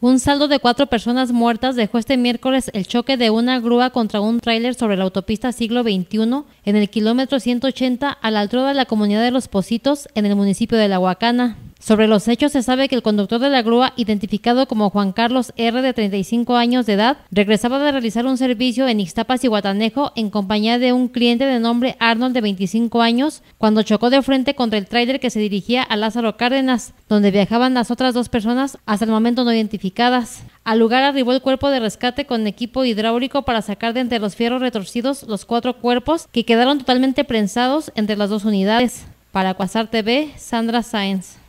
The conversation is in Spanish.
Un saldo de cuatro personas muertas dejó este miércoles el choque de una grúa contra un tráiler sobre la autopista siglo XXI en el kilómetro 180 a la altura de la comunidad de Los Positos en el municipio de La Huacana. Sobre los hechos se sabe que el conductor de la grúa, identificado como Juan Carlos R. de 35 años de edad, regresaba de realizar un servicio en Ixtapas y Guatanejo en compañía de un cliente de nombre Arnold de 25 años, cuando chocó de frente contra el tráiler que se dirigía a Lázaro Cárdenas, donde viajaban las otras dos personas hasta el momento no identificadas. Al lugar arribó el cuerpo de rescate con equipo hidráulico para sacar de entre los fierros retorcidos los cuatro cuerpos que quedaron totalmente prensados entre las dos unidades. Para Cuasar TV, Sandra Sáenz.